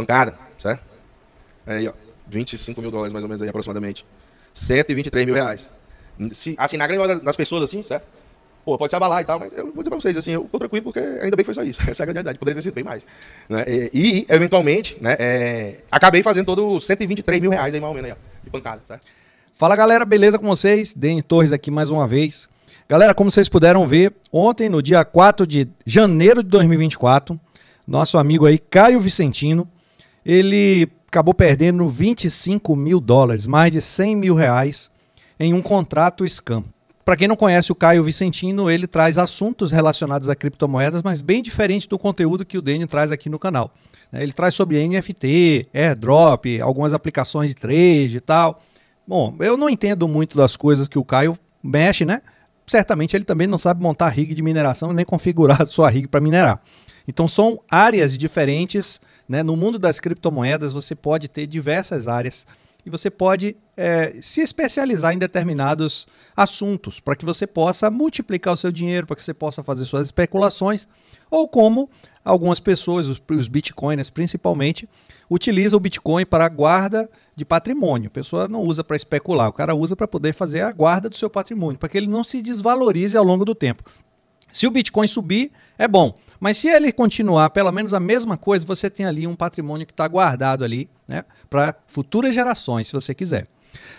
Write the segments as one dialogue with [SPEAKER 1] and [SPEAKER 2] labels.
[SPEAKER 1] Pancada, certo? É aí, ó, 25 mil dólares mais ou menos aí, aproximadamente. 123 mil reais. Se, assim, na grande maioria das pessoas, assim, certo? Pô, pode se abalar e tal, mas eu vou dizer pra vocês, assim, eu tô tranquilo porque ainda bem que foi só isso. Essa é a grande realidade, poderia ter sido bem mais. Né? E, eventualmente, né, é, acabei fazendo todo 123 mil reais aí, mais ou menos, aí, ó, de pancada, certo?
[SPEAKER 2] Fala galera, beleza com vocês? Deni Torres aqui mais uma vez. Galera, como vocês puderam ver, ontem, no dia 4 de janeiro de 2024, nosso amigo aí, Caio Vicentino, ele acabou perdendo 25 mil dólares, mais de 100 mil reais, em um contrato scam. Para quem não conhece o Caio Vicentino, ele traz assuntos relacionados a criptomoedas, mas bem diferente do conteúdo que o Danny traz aqui no canal. É, ele traz sobre NFT, airdrop, algumas aplicações de trade e tal. Bom, eu não entendo muito das coisas que o Caio mexe, né? Certamente ele também não sabe montar rig de mineração nem configurar sua rig para minerar. Então são áreas diferentes né? No mundo das criptomoedas, você pode ter diversas áreas e você pode é, se especializar em determinados assuntos para que você possa multiplicar o seu dinheiro, para que você possa fazer suas especulações, ou como algumas pessoas, os, os principalmente, utilizam o Bitcoin para a guarda de patrimônio. A pessoa não usa para especular, o cara usa para poder fazer a guarda do seu patrimônio, para que ele não se desvalorize ao longo do tempo. Se o Bitcoin subir, é bom. Mas se ele continuar pelo menos a mesma coisa, você tem ali um patrimônio que está guardado ali, né? Para futuras gerações, se você quiser.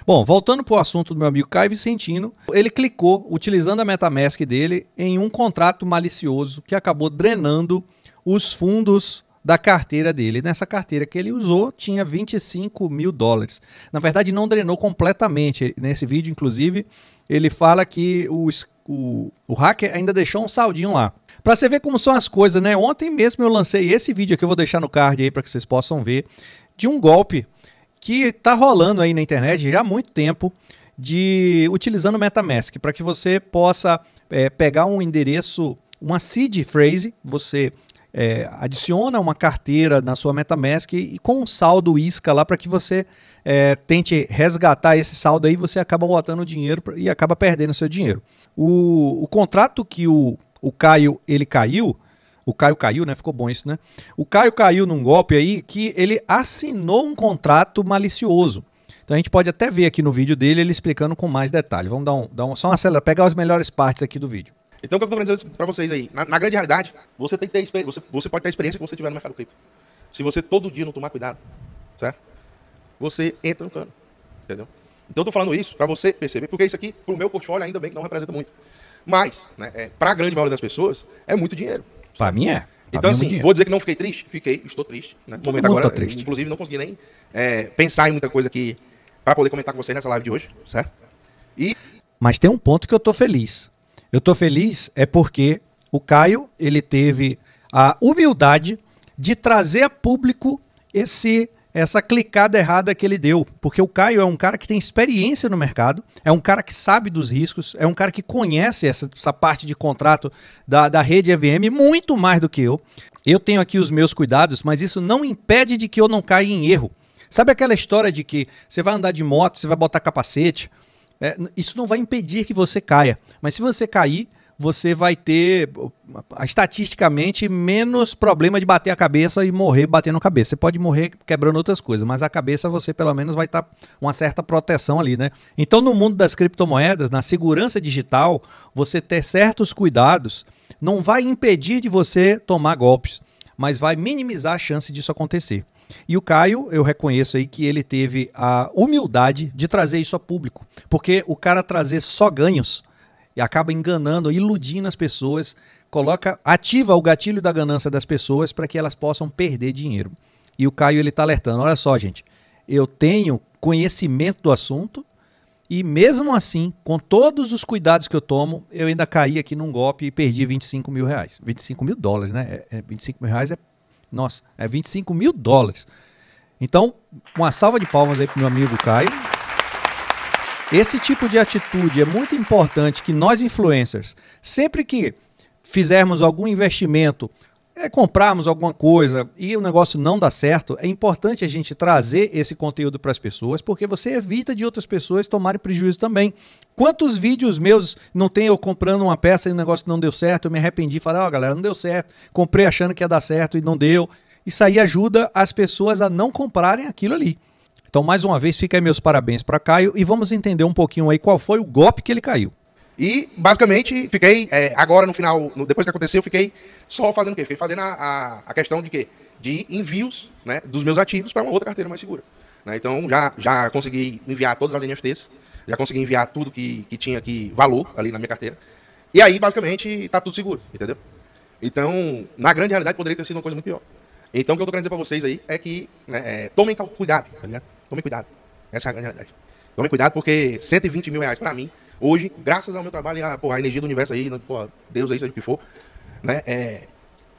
[SPEAKER 2] Bom, voltando para o assunto do meu amigo Caio Vicentino, ele clicou, utilizando a Metamask dele, em um contrato malicioso que acabou drenando os fundos da carteira dele. Nessa carteira que ele usou, tinha 25 mil dólares. Na verdade, não drenou completamente. Nesse vídeo, inclusive, ele fala que os o, o hacker ainda deixou um saldinho lá. Para você ver como são as coisas, né? Ontem mesmo eu lancei esse vídeo aqui, eu vou deixar no card aí para que vocês possam ver, de um golpe que tá rolando aí na internet já há muito tempo, de utilizando o MetaMask, para que você possa é, pegar um endereço, uma seed phrase, você é, adiciona uma carteira na sua MetaMask e, e com um saldo isca lá para que você é, tente resgatar esse saldo aí, você acaba botando dinheiro e acaba perdendo seu dinheiro. O, o contrato que o, o Caio ele caiu, o Caio caiu, né? Ficou bom isso, né? O Caio caiu num golpe aí que ele assinou um contrato malicioso. Então a gente pode até ver aqui no vídeo dele ele explicando com mais detalhe. Vamos dar um, dar um só uma acelera, pegar as melhores partes aqui do vídeo.
[SPEAKER 1] Então, o que eu estou dizendo para vocês aí? Na, na, grande realidade, você, tem que ter, você, você pode ter a experiência que você tiver no mercado cripto. Se você todo dia não tomar cuidado, certo? Você entra no cano. Entendeu? Então, eu estou falando isso para você perceber, porque isso aqui, para o meu portfólio, ainda bem que não representa muito. Mas, né, é, para a grande maioria das pessoas, é muito dinheiro. Para mim é. Então, é assim, vou dizer que não fiquei triste? Fiquei, estou triste. Né? No momento agora, tá triste. inclusive, não consegui nem é, pensar em muita coisa aqui para poder comentar com vocês nessa live de hoje, certo? E...
[SPEAKER 2] Mas tem um ponto que eu estou feliz. Eu estou feliz é porque o Caio ele teve a humildade de trazer a público esse essa clicada errada que ele deu, porque o Caio é um cara que tem experiência no mercado, é um cara que sabe dos riscos, é um cara que conhece essa, essa parte de contrato da, da rede EVM muito mais do que eu. Eu tenho aqui os meus cuidados, mas isso não impede de que eu não caia em erro. Sabe aquela história de que você vai andar de moto, você vai botar capacete, é, isso não vai impedir que você caia, mas se você cair, você vai ter estatisticamente menos problema de bater a cabeça e morrer batendo a cabeça. Você pode morrer quebrando outras coisas, mas a cabeça você pelo menos vai estar tá uma certa proteção ali, né? Então, no mundo das criptomoedas, na segurança digital, você ter certos cuidados não vai impedir de você tomar golpes, mas vai minimizar a chance disso acontecer. E o Caio, eu reconheço aí que ele teve a humildade de trazer isso a público, porque o cara trazer só ganhos e acaba enganando, iludindo as pessoas, coloca, ativa o gatilho da ganância das pessoas para que elas possam perder dinheiro. E o Caio ele tá alertando, olha só, gente, eu tenho conhecimento do assunto e mesmo assim, com todos os cuidados que eu tomo, eu ainda caí aqui num golpe e perdi 25 mil reais. 25 mil dólares, né? É, 25 é, mil reais é nossa, é 25 mil dólares. Então, uma salva de palmas aí pro meu amigo Caio. Esse tipo de atitude é muito importante que nós influencers, sempre que fizermos algum investimento é, comprarmos alguma coisa e o negócio não dá certo, é importante a gente trazer esse conteúdo para as pessoas, porque você evita de outras pessoas tomarem prejuízo também. Quantos vídeos meus não tem eu comprando uma peça e o negócio não deu certo, eu me arrependi, falei, ó, oh, galera, não deu certo, comprei achando que ia dar certo e não deu. Isso aí ajuda as pessoas a não comprarem aquilo ali. Então, mais uma vez, fica aí meus parabéns para Caio
[SPEAKER 1] e vamos entender um pouquinho aí qual foi o golpe que ele caiu. E, basicamente, fiquei, é, agora no final, no, depois que aconteceu, fiquei só fazendo o quê? Fiquei fazendo a, a, a questão de quê? De envios né, dos meus ativos para uma outra carteira mais segura. Né? Então, já, já consegui enviar todas as NFTs, já consegui enviar tudo que, que tinha que valor ali na minha carteira. E aí, basicamente, está tudo seguro, entendeu? Então, na grande realidade, poderia ter sido uma coisa muito pior. Então, o que eu estou querendo dizer para vocês aí é que né, é, tomem cuidado, tá ligado? Tomem cuidado. Essa é a grande realidade. Tomem cuidado, porque 120 mil reais para mim Hoje, graças ao meu trabalho e à, porra, a energia do universo aí, né, porra, Deus aí, seja o que for, né? É,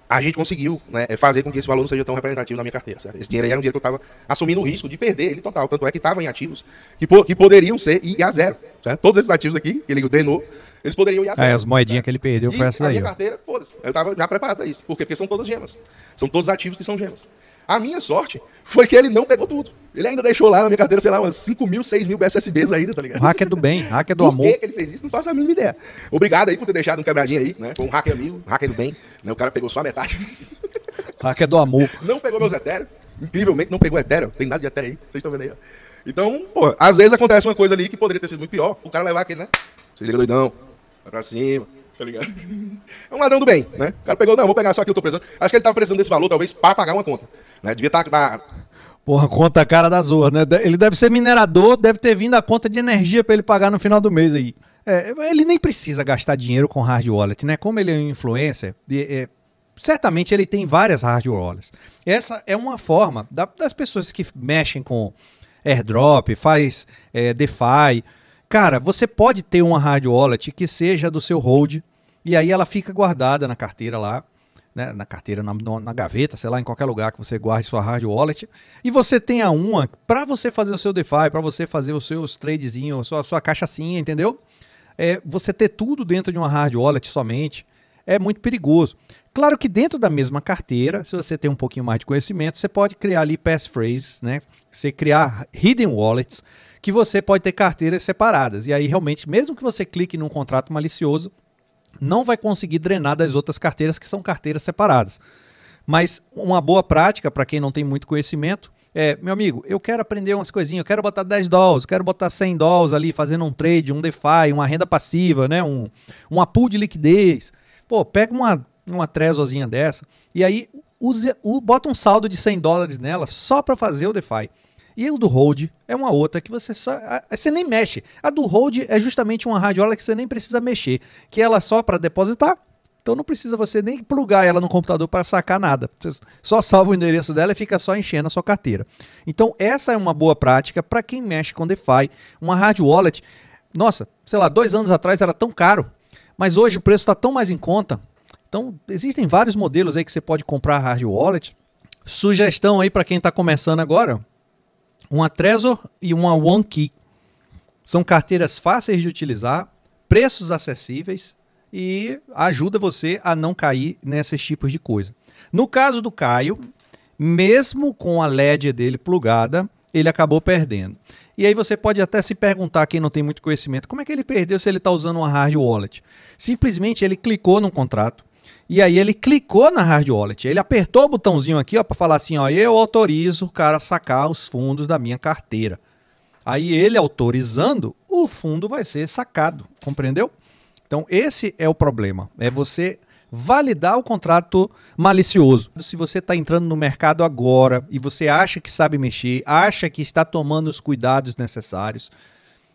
[SPEAKER 1] a gente conseguiu né, é, fazer com que esse valor não seja tão representativo na minha carteira. Certo? Esse dinheiro aí era um dinheiro que eu estava assumindo o risco de perder ele total. Tanto é que estava em ativos que, po que poderiam ser e a zero. Certo? Todos esses ativos aqui, que ele treinou, eles poderiam ir a é, zero. É, as
[SPEAKER 2] moedinhas que ele perdeu e foi essa aí. A minha ó.
[SPEAKER 1] carteira, foda-se. Eu estava já preparado para isso. Por quê? Porque são todas gemas. São todos ativos que são gemas. A minha sorte foi que ele não pegou tudo. Ele ainda deixou lá na minha carteira, sei lá, umas 5 mil, 6 mil BSSBs ainda, tá ligado?
[SPEAKER 2] Hacker é do bem, hacker é do por amor. Por que
[SPEAKER 1] ele fez isso? Não faço a mínima ideia. Obrigado aí por ter deixado um quebradinho aí, né? Foi um hacker amigo, hacker do bem. Né? O cara pegou só a metade.
[SPEAKER 2] Hacker é do amor.
[SPEAKER 1] Não pegou meus Ethereum. Incrivelmente não pegou Ethereum. Tem nada de Ethereum aí. Vocês estão vendo aí, ó. Então, pô, às vezes acontece uma coisa ali que poderia ter sido muito pior. O cara levar aquele, né? Se liga doidão, vai pra cima tá ligado? É um ladrão do bem, né? O cara pegou, não, vou pegar só aqui, eu tô precisando. Acho que ele tava precisando desse valor, talvez, para pagar uma conta. Né? Devia estar. Tá na...
[SPEAKER 2] Porra, conta a cara da ruas, né? Ele deve ser minerador, deve ter vindo a conta de energia para ele pagar no final do mês aí. É, ele nem precisa gastar dinheiro com hard wallet, né? Como ele é um influencer, é, é, certamente ele tem várias hard wallets. Essa é uma forma da, das pessoas que mexem com airdrop, faz é, DeFi Cara, você pode ter uma hard wallet que seja do seu hold, e aí ela fica guardada na carteira lá, né, na carteira, na, na, gaveta, sei lá, em qualquer lugar que você guarde sua hard wallet, e você tenha uma para você fazer o seu DeFi, para você fazer os seus tradezinhos, a sua, sua caixacinha, entendeu? É, você ter tudo dentro de uma hard wallet somente é muito perigoso. Claro que dentro da mesma carteira, se você tem um pouquinho mais de conhecimento, você pode criar ali passphrases, né? Você criar hidden wallets que você pode ter carteiras separadas. E aí, realmente, mesmo que você clique num contrato malicioso, não vai conseguir drenar das outras carteiras, que são carteiras separadas. Mas uma boa prática, para quem não tem muito conhecimento, é, meu amigo, eu quero aprender umas coisinhas, eu quero botar 10 dólares, eu quero botar 100 dólares ali, fazendo um trade, um DeFi, uma renda passiva, né, um, uma pool de liquidez. Pô, pega uma, uma trezozinha dessa e aí use, bota um saldo de 100 dólares nela só para fazer o DeFi. E o do Hold é uma outra que você só. Você nem mexe. A do Hold é justamente uma radiola que você nem precisa mexer. Que ela só para depositar. Então não precisa você nem plugar ela no computador para sacar nada. Você só salva o endereço dela e fica só enchendo a sua carteira. Então essa é uma boa prática para quem mexe com DeFi. Uma hard wallet, nossa, sei lá, dois anos atrás era tão caro, mas hoje o preço está tão mais em conta. Então existem vários modelos aí que você pode comprar hard wallet. Sugestão aí para quem está começando agora, uma Trezor e uma OneKey. São carteiras fáceis de utilizar, preços acessíveis e ajuda você a não cair nesses tipos de coisa. No caso do Caio, mesmo com a LED dele plugada, ele acabou perdendo. E aí você pode até se perguntar, quem não tem muito conhecimento, como é que ele perdeu se ele está usando uma hard wallet? Simplesmente ele clicou num contrato, e aí ele clicou na hard wallet. Ele apertou o botãozinho aqui, ó, para falar assim, ó, eu autorizo o cara a sacar os fundos da minha carteira. Aí ele autorizando, o fundo vai ser sacado, compreendeu? Então esse é o problema, é você validar o contrato malicioso. Se você está entrando no mercado agora e você acha que sabe mexer, acha que está tomando os cuidados necessários,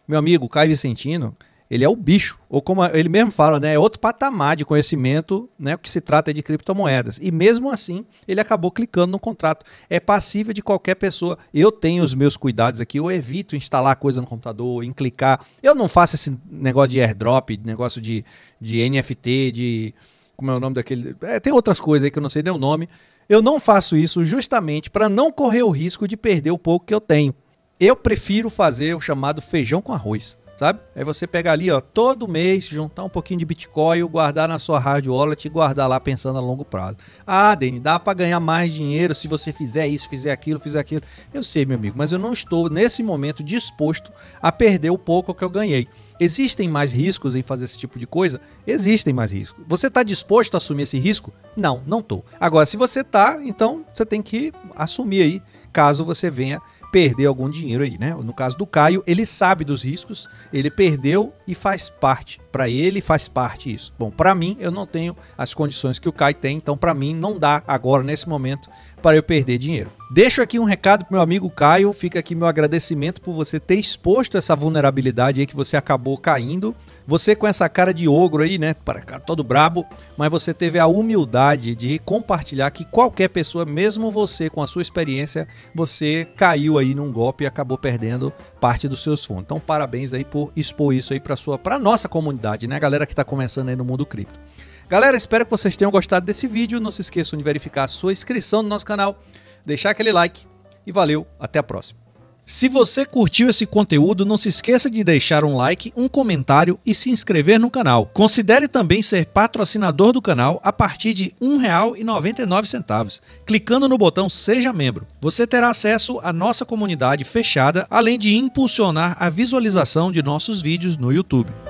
[SPEAKER 2] meu amigo Caio Vicentino, ele é o bicho, ou como ele mesmo fala, né, é outro patamar de conhecimento, né, que se trata de criptomoedas. E mesmo assim, ele acabou clicando no contrato. É passível de qualquer pessoa. Eu tenho os meus cuidados aqui, eu evito instalar coisa no computador, em clicar. Eu não faço esse negócio de airdrop, negócio de, de NFT, de como é o nome daquele, é, tem outras coisas aí que eu não sei nem o nome. Eu não faço isso justamente para não correr o risco de perder o pouco que eu tenho. Eu prefiro fazer o chamado feijão com arroz sabe? Aí você pega ali, ó, todo mês, juntar um pouquinho de Bitcoin, guardar na sua hard wallet e guardar lá pensando a longo prazo. Ah, Dani, dá para ganhar mais dinheiro se você fizer isso, fizer aquilo, fizer aquilo. Eu sei, meu amigo, mas eu não estou nesse momento disposto a perder o pouco que eu ganhei. Existem mais riscos em fazer esse tipo de coisa? Existem mais riscos. Você está disposto a assumir esse risco? Não, não estou. Agora, se você está, então você tem que assumir aí, caso você venha perder algum dinheiro aí, né? No caso do Caio, ele sabe dos riscos, ele perdeu e faz parte. Para ele faz parte isso. Bom, para mim eu não tenho as condições que o Caio tem, então para mim não dá agora nesse momento para eu perder dinheiro. Deixo aqui um recado pro meu amigo Caio, fica aqui meu agradecimento por você ter exposto essa vulnerabilidade aí que você acabou caindo. Você com essa cara de ogro aí, né, para cá todo brabo, mas você teve a humildade de compartilhar que qualquer pessoa, mesmo você com a sua experiência, você caiu aí num golpe e acabou perdendo parte dos seus fundos. Então parabéns aí por expor isso aí para sua, para nossa comunidade, né, a galera que está começando aí no mundo cripto. Galera, espero que vocês tenham gostado desse vídeo. Não se esqueçam de verificar a sua inscrição no nosso canal, deixar aquele like e valeu, até a próxima. Se você curtiu esse conteúdo, não se esqueça de deixar um like, um comentário e se inscrever no canal. Considere também ser patrocinador do canal a partir de R$ 1,99, clicando no botão Seja Membro. Você terá acesso à nossa comunidade fechada, além de impulsionar a visualização de nossos vídeos no YouTube.